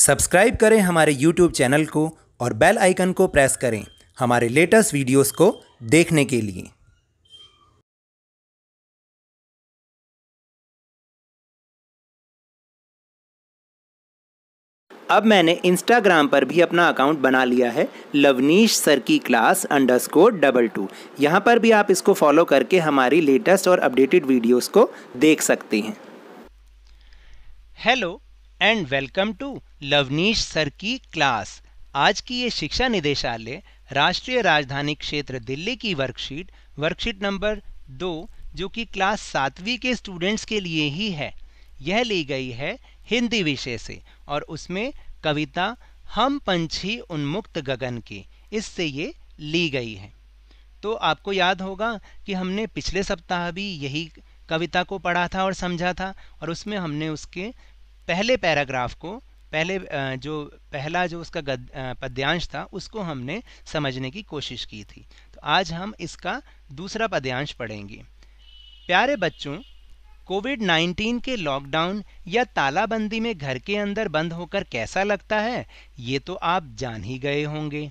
subscribe करें हमारे YouTube channel को और बेल आइकन को प्रेस करें हमारे लेटेस्ट वीडियोस को देखने के लिए अब मैंने इंस्टाग्राम पर भी अपना अकाउंट बना लिया है लवनीश सर की class underscore double two यहाँ पर भी आप इसको फॉलो करके हमारी लेटेस्ट और अपडेटेड वीडियोस को देख सकते हैं hello and welcome to Lavneesh sir की क्लास आज की ये शिक्षा निदेशालय राष्ट्रीय राजधानी क्षेत्र दिल्ली की वर्कशीट वर्कशीट नंबर दो जो कि क्लास सातवीं के स्टूडेंट्स के लिए ही है यह ली गई है हिंदी विषय से और उसमें कविता हम पंछी उन्मुक्त गगन के इससे ये ली गई है तो आपको याद होगा कि हमने पिछले सप्ताह भी यही कविता को पढ़ा था और समझा था और उसमें हमने उसके पहले पैराग्राफ को पहले जो पहला जो उसका गद, पद्यांश था उसको हमने समझने की कोशिश की थी तो आज हम इसका दूसरा पद्यांश पढ़ेंगे प्यारे बच्चों कोविड 19 के लॉकडाउन या तालाबंदी में घर के अंदर बंद होकर कैसा लगता है ये तो आप जान ही गए होंगे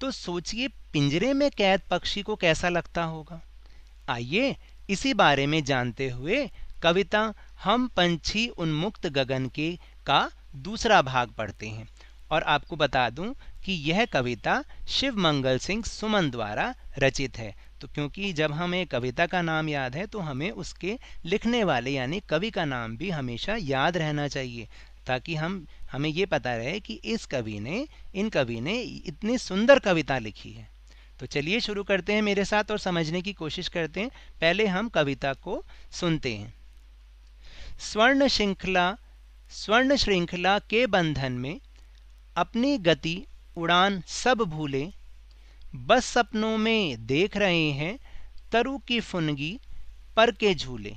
तो सोचिए पिंजरे में कैद पक्षी को कैसा लगता होगा आइए इसी बारे में जानते हुए कविता हम पंछी उन्मुक्त गगन के का दूसरा भाग पढ़ते हैं और आपको बता दूं कि यह कविता शिव मंगल सिंह सुमन द्वारा रचित है तो क्योंकि जब हमें कविता का नाम याद है तो हमें उसके लिखने वाले यानी कवि का नाम भी हमेशा याद रहना चाहिए ताकि हम हमें ये पता रहे कि इस कवि ने इन कवि ने इतनी सुंदर कविता लिखी है तो चलिए शुरू करते हैं मेरे साथ और समझने की कोशिश करते हैं पहले हम कविता को सुनते हैं स्वर्ण श्रृंखला स्वर्ण श्रृंखला के बंधन में अपनी गति उड़ान सब भूले बस सपनों में देख रहे हैं तरु की फुनगी पर के झूले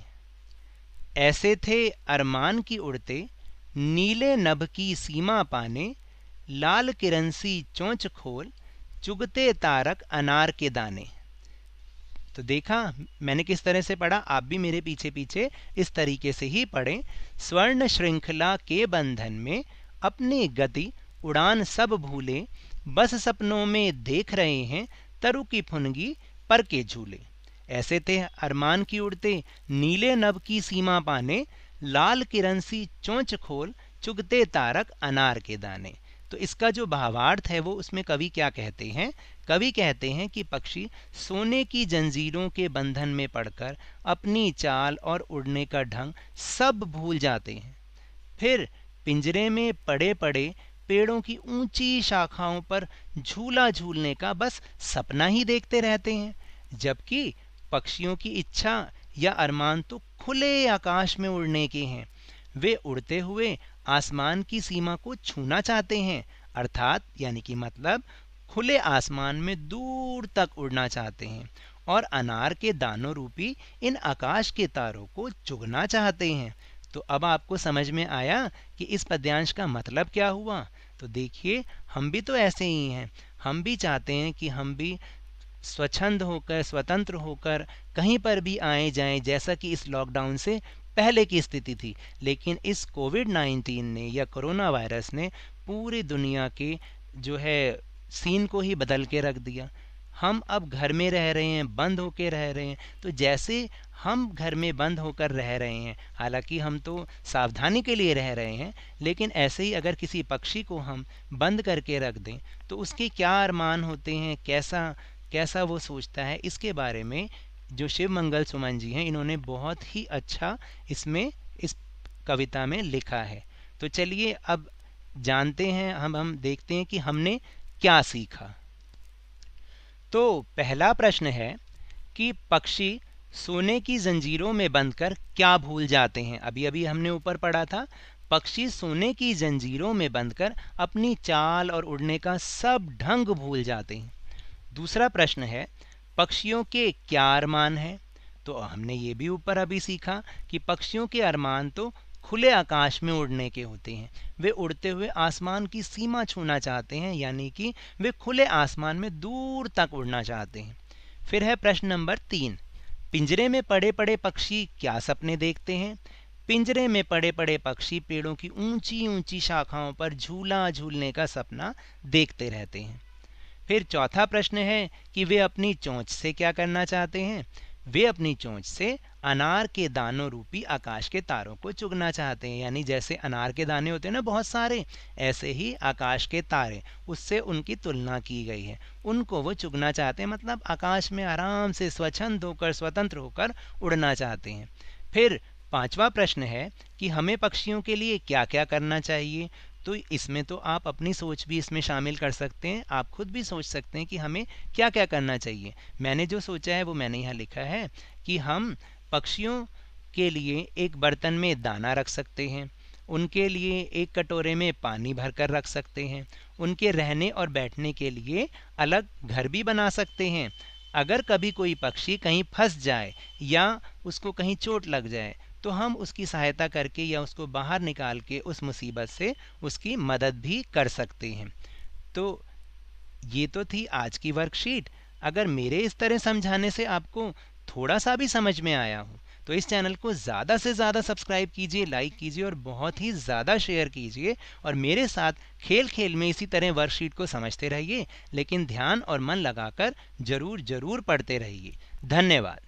ऐसे थे अरमान की उड़ते नीले नभ की सीमा पाने लाल किरण सी चोंच खोल चुगते तारक अनार के दाने तो देखा मैंने किस तरह से पढ़ा आप भी मेरे पीछे पीछे इस तरीके से ही पढ़ें स्वर्ण श्रृंखला के बंधन में अपनी गति उड़ान सब भूले बस सपनों में देख रहे हैं तरु की फुनगी पर के झूले ऐसे थे अरमान की उड़ते नीले नव की सीमा पाने लाल किरण सी चोंच खोल चुगते तारक अनार के दाने तो इसका जो भावार्थ है वो उसमें कवि क्या कहते हैं कवि कहते हैं कि पक्षी सोने की जंजीरों के बंधन में पड़कर अपनी चाल और उड़ने का ढंग सब भूल जाते हैं फिर पिंजरे में पड़े पड़े पेड़ों की ऊंची शाखाओं पर झूला झूलने का बस सपना ही देखते रहते हैं जबकि पक्षियों की इच्छा या अरमान तो खुले आकाश में उड़ने के हैं वे उड़ते हुए आसमान की सीमा को छूना चाहते हैं अर्थात यानी कि मतलब खुले आसमान में दूर तक उड़ना चाहते हैं और अनार के दानों रूपी इन आकाश के तारों को चुगना चाहते हैं तो अब आपको समझ में आया कि इस पद्यांश का मतलब क्या हुआ तो देखिए हम भी तो ऐसे ही हैं हम भी चाहते हैं कि हम भी स्वच्छंद होकर स्वतंत्र होकर कहीं पर भी आए जाएं जैसा कि इस लॉकडाउन से पहले की स्थिति थी लेकिन इस कोविड 19 ने या कोरोना वायरस ने पूरी दुनिया के जो है सीन को ही बदल के रख दिया हम अब घर में रह रहे हैं बंद के रह रहे हैं तो जैसे हम घर में बंद होकर रह रहे हैं हालांकि हम तो सावधानी के लिए रह रहे हैं लेकिन ऐसे ही अगर किसी पक्षी को हम बंद करके रख दें तो उसके क्या अरमान होते हैं कैसा कैसा वो सोचता है इसके बारे में जो शिव मंगल सुमन जी हैं इन्होंने बहुत ही अच्छा इसमें इस कविता में लिखा है तो चलिए अब जानते हैं हम हम देखते हैं कि हमने क्या सीखा तो पहला प्रश्न है कि पक्षी सोने की जंजीरों में बंधकर क्या भूल जाते हैं अभी अभी हमने ऊपर पढ़ा था पक्षी सोने की जंजीरों में बंधकर अपनी चाल और उड़ने का सब ढंग भूल जाते हैं दूसरा प्रश्न है पक्षियों के क्या अरमान हैं तो हमने ये भी ऊपर अभी सीखा कि पक्षियों के अरमान तो खुले आकाश में उड़ने के होते हैं वे उड़ते हुए आसमान की सीमा छूना चाहते हैं यानी कि वे खुले आसमान में दूर तक उड़ना चाहते हैं फिर है प्रश्न नंबर तीन पिंजरे में पड़े पड़े पक्षी क्या सपने देखते हैं पिंजरे में पड़े पड़े पक्षी पेड़ों की ऊंची ऊंची शाखाओं पर झूला झूलने का सपना देखते रहते हैं फिर चौथा प्रश्न है कि वे अपनी चोंच से क्या करना चाहते हैं वे अपनी चोंच से अनार के दानों रूपी आकाश के तारों को चुगना चाहते हैं यानी जैसे अनार के दाने होते हैं ना बहुत सारे ऐसे ही आकाश के तारे उससे उनकी तुलना की गई है उनको वो चुगना चाहते हैं मतलब आकाश में आराम से स्वच्छंद होकर स्वतंत्र होकर उड़ना चाहते हैं फिर पांचवा प्रश्न है कि हमें पक्षियों के लिए क्या क्या करना चाहिए तो इसमें तो आप अपनी सोच भी इसमें शामिल कर सकते हैं आप खुद भी सोच सकते हैं कि हमें क्या क्या करना चाहिए मैंने जो सोचा है वो मैंने यहाँ लिखा है कि हम पक्षियों के लिए एक बर्तन में दाना रख सकते हैं उनके लिए एक कटोरे में पानी भरकर रख सकते हैं उनके रहने और बैठने के लिए अलग घर भी बना सकते हैं अगर कभी कोई पक्षी कहीं फंस जाए या उसको कहीं चोट लग जाए तो हम उसकी सहायता करके या उसको बाहर निकाल के उस मुसीबत से उसकी मदद भी कर सकते हैं तो ये तो थी आज की वर्कशीट अगर मेरे इस तरह समझाने से आपको थोड़ा सा भी समझ में आया हो तो इस चैनल को ज़्यादा से ज़्यादा सब्सक्राइब कीजिए लाइक कीजिए और बहुत ही ज़्यादा शेयर कीजिए और मेरे साथ खेल खेल में इसी तरह वर्कशीट को समझते रहिए लेकिन ध्यान और मन लगाकर ज़रूर ज़रूर पढ़ते रहिए धन्यवाद